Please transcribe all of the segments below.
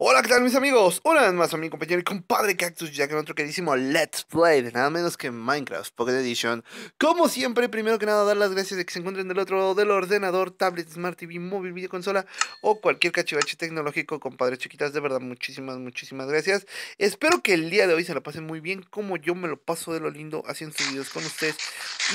Hola, ¿qué tal mis amigos? Una vez más a mi compañero y compadre Cactus ya en otro queridísimo Let's Play de nada menos que Minecraft Pocket Edition. Como siempre, primero que nada, dar las gracias de que se encuentren del otro lado del ordenador, tablet, smart TV, móvil, videoconsola o cualquier cachivache tecnológico, compadre chiquitas. De verdad, muchísimas, muchísimas gracias. Espero que el día de hoy se lo pasen muy bien, como yo me lo paso de lo lindo haciendo sus videos con ustedes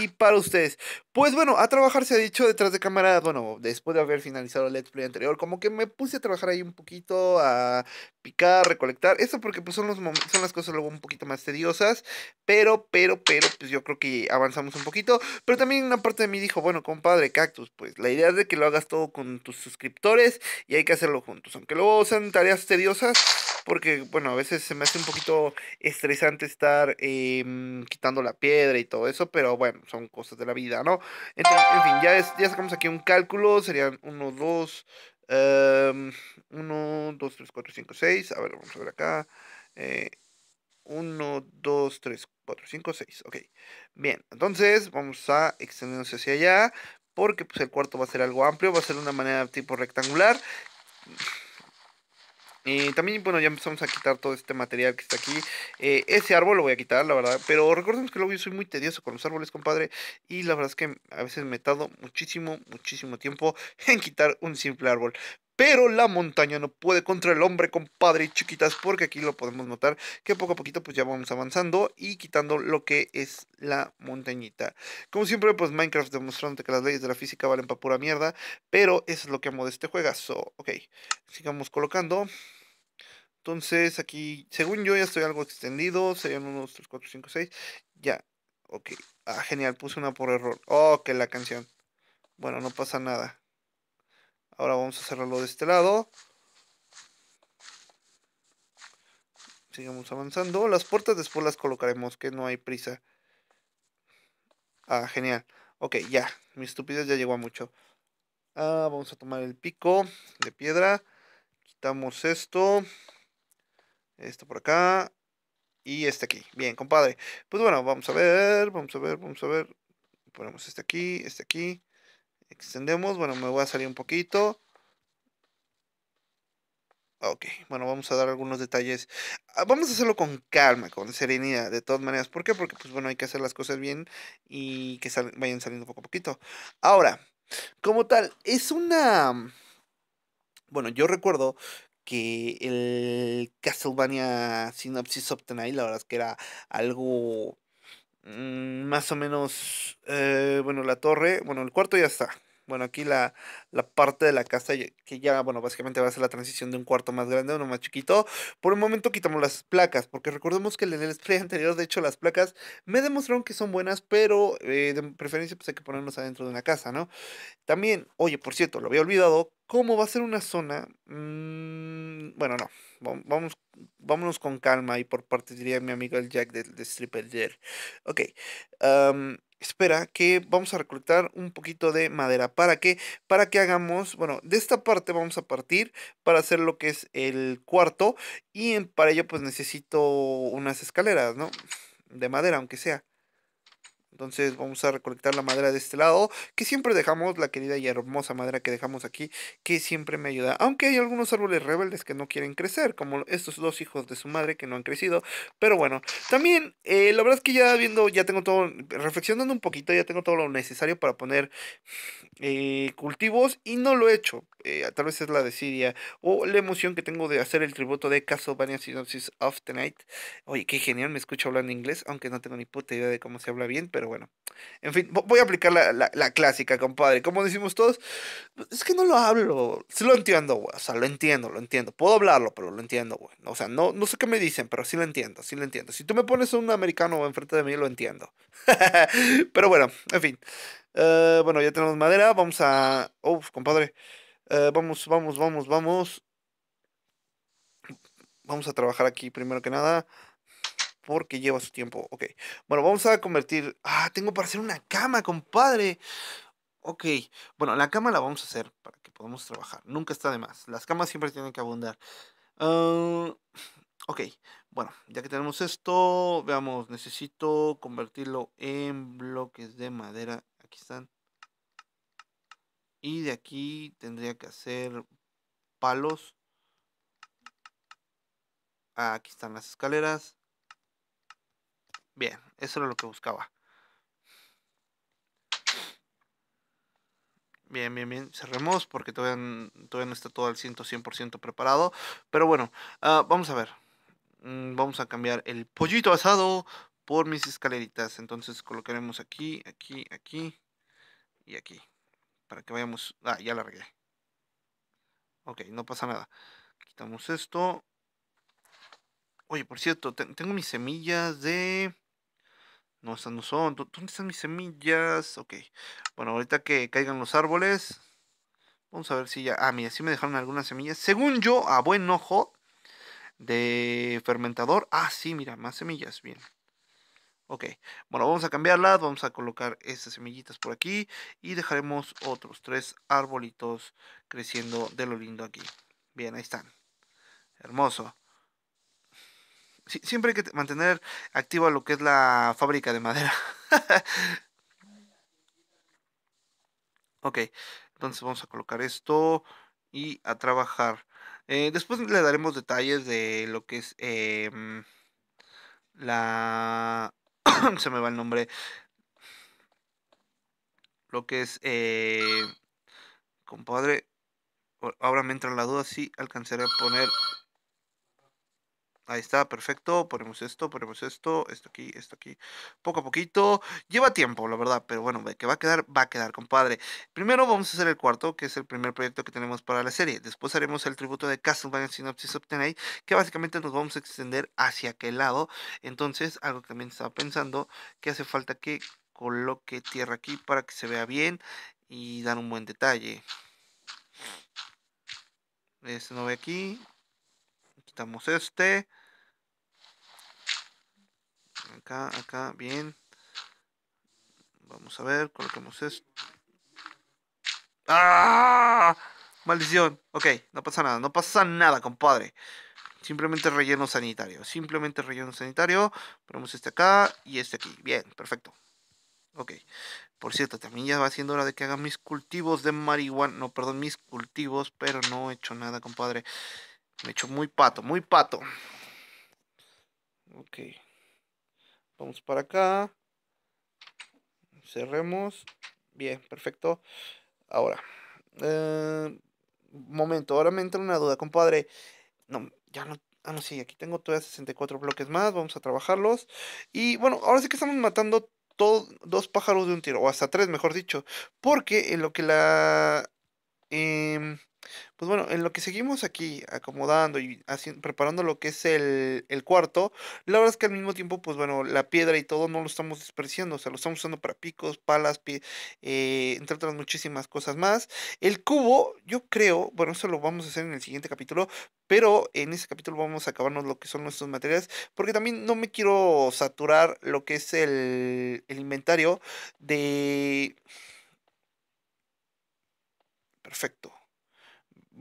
y para ustedes. Pues bueno, a trabajar se ha dicho detrás de cámara, bueno, después de haber finalizado el Let's Play anterior, como que me puse a trabajar ahí un poquito, a picar, recolectar, eso porque pues son, los son las cosas luego un poquito más tediosas, pero, pero, pero, pues yo creo que avanzamos un poquito, pero también una parte de mí dijo, bueno, compadre, Cactus, pues la idea es de que lo hagas todo con tus suscriptores y hay que hacerlo juntos, aunque luego sean tareas tediosas, porque, bueno, a veces se me hace un poquito estresante estar em, quitando la piedra y todo eso, pero bueno, son cosas de la vida, ¿no? en fin, ya, ya sacamos aquí un cálculo, serían 1, 2, 1, 2, 3, 4, 5, 6, a ver, vamos a ver acá. 1, 2, 3, 4, 5, 6. Ok. Bien, entonces vamos a extendernos hacia allá. Porque pues, el cuarto va a ser algo amplio. Va a ser de una manera tipo rectangular. Y eh, también, bueno, ya empezamos a quitar todo este material que está aquí. Eh, ese árbol lo voy a quitar, la verdad. Pero recordemos que luego yo soy muy tedioso con los árboles, compadre. Y la verdad es que a veces me he muchísimo, muchísimo tiempo en quitar un simple árbol. Pero la montaña no puede contra el hombre, compadre, chiquitas, porque aquí lo podemos notar que poco a poquito pues ya vamos avanzando y quitando lo que es la montañita. Como siempre, pues Minecraft demostrando que las leyes de la física valen para pura mierda, pero eso es lo que amo de este juegazo. Ok, sigamos colocando. Entonces aquí, según yo, ya estoy algo extendido. Serían unos 3, 4, 5, 6. Ya. Ok. Ah, genial. Puse una por error. Oh, que la canción. Bueno, no pasa nada. Ahora vamos a cerrarlo de este lado. Sigamos avanzando. Las puertas después las colocaremos, que no hay prisa. Ah, genial. Ok, ya. Mi estupidez ya llegó a mucho. Ah, vamos a tomar el pico de piedra. Quitamos esto. Esto por acá. Y este aquí. Bien, compadre. Pues bueno, vamos a ver. Vamos a ver, vamos a ver. Ponemos este aquí, este aquí. Extendemos, bueno, me voy a salir un poquito. Ok, bueno, vamos a dar algunos detalles. Ah, vamos a hacerlo con calma, con serenidad, de todas maneras. ¿Por qué? Porque, pues bueno, hay que hacer las cosas bien y que vayan saliendo poco a poquito. Ahora, como tal, es una... Bueno, yo recuerdo que el Castlevania Synopsis of the Night, la verdad es que era algo Mm, más o menos, eh, bueno, la torre, bueno, el cuarto ya está. Bueno, aquí la, parte de la casa que ya, bueno, básicamente va a ser la transición de un cuarto más grande a uno más chiquito. Por un momento quitamos las placas, porque recordemos que en el spray anterior, de hecho, las placas me demostraron que son buenas, pero eh, de preferencia pues hay que ponernos adentro de una casa, ¿no? También, oye, por cierto, lo había olvidado, ¿cómo va a ser una zona? Mmm, bueno, no, vamos, vámonos con calma y por parte diría mi amigo el Jack de, de Stripper Ok, espera que vamos a recolectar un poquito de madera. ¿Para que Para que hagamos, bueno, de esta parte vamos a partir para hacer lo que es el cuarto y para ello pues necesito unas escaleras, ¿no? De madera, aunque sea. Entonces vamos a recolectar la madera de este lado, que siempre dejamos, la querida y hermosa madera que dejamos aquí, que siempre me ayuda. Aunque hay algunos árboles rebeldes que no quieren crecer, como estos dos hijos de su madre que no han crecido. Pero bueno, también eh, la verdad es que ya viendo, ya tengo todo, reflexionando un poquito, ya tengo todo lo necesario para poner eh, cultivos y no lo he hecho. Eh, tal vez es la de Siria, o la emoción que tengo de hacer el tributo de Castlevania Synopsis of tonight Oye, qué genial, me escucho hablando inglés, aunque no tengo ni puta idea de cómo se habla bien, pero bueno. En fin, voy a aplicar la, la, clásica, compadre. Como decimos todos, pues es que no lo hablo. Sí lo entiendo, güey. O sea, lo entiendo, lo entiendo. Puedo hablarlo, pero lo entiendo, güey. O sea, no, no sé qué me dicen, pero sí lo entiendo, sí lo entiendo. Si tú me pones un americano enfrente de mí, lo entiendo. pero bueno, en fin. Eh, bueno, ya tenemos madera. Vamos a. Uf, compadre. Eh, vamos, vamos, vamos, vamos. Vamos a trabajar aquí primero que nada. Porque lleva su tiempo. Ok. Bueno, vamos a convertir. Ah, tengo para hacer una cama, compadre. Ok. Bueno, la cama la vamos a hacer para que podamos trabajar. Nunca está de más. Las camas siempre tienen que abundar. Ah, ok. Bueno, ya que tenemos esto, veamos. Necesito convertirlo en bloques de madera. Aquí están. Y de aquí tendría que hacer palos. Ah, aquí están las escaleras. Bien, eso era lo que buscaba. Bien, bien, bien. Cerremos porque todavía, todavía no está todo al 100%, 100 preparado. Pero bueno, ah, vamos a ver. Mm, vamos a cambiar el pollito asado por mis escaleritas. Entonces colocaremos aquí, aquí, aquí y aquí para que vayamos... Ah, ya la regué. Ok, no pasa nada. Quitamos esto. Oye, por cierto, tengo mis semillas de... No, estas no son. ¿Dónde están mis semillas? Ok. Bueno, ahorita que caigan los árboles. Vamos a ver si ya... Ah, mira, sí me dejaron algunas semillas. Según yo, a buen ojo de fermentador. Ah, sí, mira, más semillas. Bien. Ok, bueno, vamos a cambiarla. vamos a colocar estas semillitas por aquí y dejaremos otros tres arbolitos creciendo de lo lindo aquí. Bien, ahí están. Hermoso. siempre hay que mantener activa lo que es la fábrica de madera. ok, entonces vamos a colocar esto y a trabajar. Eh, después le daremos detalles de lo que es em, la se me va el nombre, lo que es, eh, compadre, ahora me entra la duda si alcanzaré a poner Ahí está, perfecto. Ponemos esto, ponemos esto, esto aquí, esto aquí. Poco a poquito. Lleva tiempo, la verdad, pero bueno, que va a quedar, va a quedar, compadre. Primero vamos a hacer el cuarto, que es el primer proyecto que tenemos para la serie. Después haremos el tributo de Castlevania Synopsis of que básicamente nos vamos a extender hacia aquel lado. Entonces, algo que también estaba pensando, que hace falta que coloque tierra aquí para que se vea bien y dar un buen detalle. Este no ve aquí, Quitamos este. Acá, acá, bien. Vamos a ver, colocamos esto. ¡Ah! Maldición. Ok, no pasa nada, no pasa nada, compadre. Simplemente relleno sanitario. Simplemente relleno sanitario. Ponemos este acá y este aquí. Bien, perfecto. Ok. Por cierto, también ya va siendo hora de que haga mis cultivos de marihuana. No, perdón, mis cultivos, pero no he hecho nada, compadre. Me he hecho muy pato, muy pato. Ok. Vamos para acá. Cerremos. Bien, perfecto. Ahora. Eh, momento, ahora me entra una duda, compadre. No, ya no. Ah, no, sí, aquí tengo todavía 64 bloques más. Vamos a trabajarlos. Y bueno, ahora sí que estamos matando dos pájaros de un tiro. O hasta tres, mejor dicho. Porque en lo que la. Eh, pues bueno, en lo que seguimos aquí acomodando y haciendo, preparando lo que es el, cuarto, la verdad es que al mismo tiempo, pues bueno, la piedra y todo no lo estamos despreciando, o sea, lo estamos usando para picos, palas, eh, entre otras muchísimas cosas más. El cubo, yo creo, bueno, eso lo vamos a hacer en el siguiente capítulo, pero en ese capítulo vamos a acabarnos lo que son nuestros materiales, porque también no me quiero saturar lo que es el, el inventario de... Perfecto.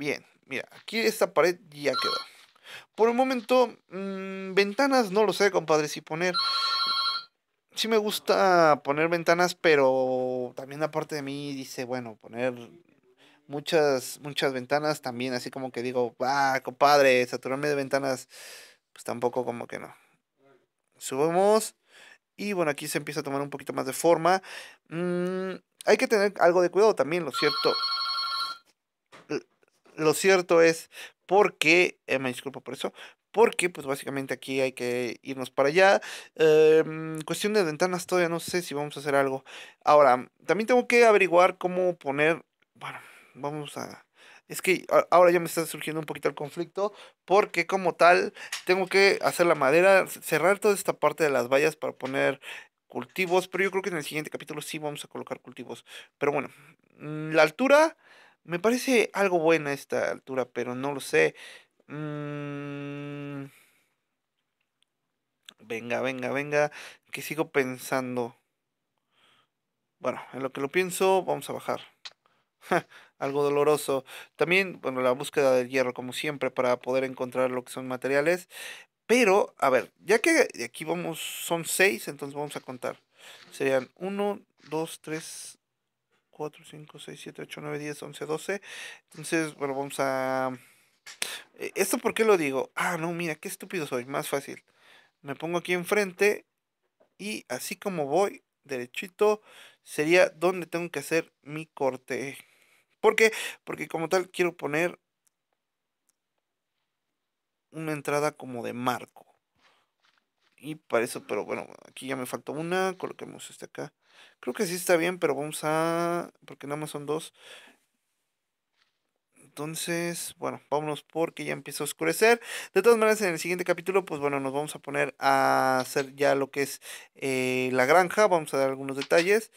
Bien, mira, aquí esta pared ya quedó. Por el momento, mm, ventanas no lo sé, compadre, si poner... Sí me gusta poner ventanas, pero también aparte de mí dice, bueno, poner muchas, muchas ventanas también, así como que digo, ah, compadre, saturarme de ventanas, pues tampoco como que no. Subimos. Y bueno, aquí se empieza a tomar un poquito más de forma. Mm, hay que tener algo de cuidado también, lo cierto lo cierto es, porque, eh, me disculpo por eso, porque pues básicamente aquí hay que irnos para allá. Em, cuestión de ventanas todavía no sé si vamos a hacer algo. Ahora, también tengo que averiguar cómo poner, bueno, vamos a... Es que ahora ya me está surgiendo un poquito el conflicto porque como tal tengo que hacer la madera, cerrar toda esta parte de las vallas para poner cultivos, pero yo creo que en el siguiente capítulo sí vamos a colocar cultivos. Pero bueno, mm, la altura me parece algo buena esta altura, pero no lo sé. Mm. Venga, venga, venga, que sigo pensando. Bueno, en lo que lo pienso, vamos a bajar. algo doloroso. También, bueno, la búsqueda del hierro, como siempre, para poder encontrar lo que son materiales. Pero, a ver, ya que aquí vamos, son seis, entonces vamos a contar. Serían uno, dos, tres, 4, 5, 6, 7, 8, 9, 10, 11, 12. Entonces, bueno, vamos a... Eh, ¿Esto por qué lo digo? Ah, no, mira, qué estúpido soy. Más fácil. Me pongo aquí enfrente y así como voy, derechito, sería donde tengo que hacer mi corte. ¿Por qué? Porque como tal quiero poner una entrada como de marco. Y para eso, pero bueno, aquí ya me faltó una, coloquemos este acá. Creo que sí está bien, pero vamos a... porque nada más son dos. Entonces, bueno, vámonos porque ya empieza a oscurecer. De todas maneras, en el siguiente capítulo, pues bueno, nos vamos a poner a hacer ya lo que es eh, la granja. Vamos a dar algunos detalles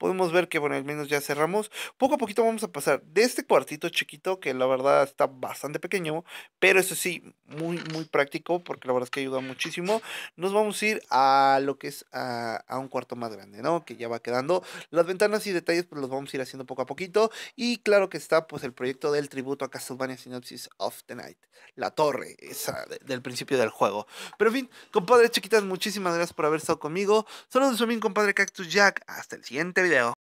podemos ver que bueno, al menos ya cerramos. Poco a poquito vamos a pasar de este cuartito chiquito, que la verdad está bastante pequeño, pero eso sí, muy, muy práctico, porque la verdad es que ayuda muchísimo. Nos vamos a ir a lo que es a, un cuarto más grande, ¿no? Que ya va quedando. Las ventanas y detalles pues los vamos a ir haciendo poco a poquito. Y claro que está pues el proyecto del tributo a Castlevania Synopsis of the Night. La torre, esa del principio del juego. Pero en fin, compadres, chiquitas, muchísimas gracias por haber estado conmigo. solo de su compadre Cactus Jack. Hasta el siguiente video. video.